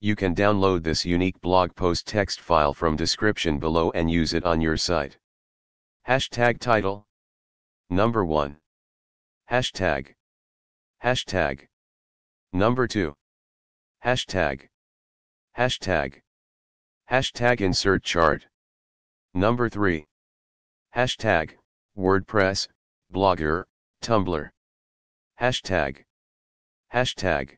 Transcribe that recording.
You can download this unique blog post text file from description below and use it on your site. Hashtag title Number 1 Hashtag Hashtag Number 2 Hashtag Hashtag Hashtag insert chart Number 3 Hashtag WordPress Blogger Tumblr Hashtag Hashtag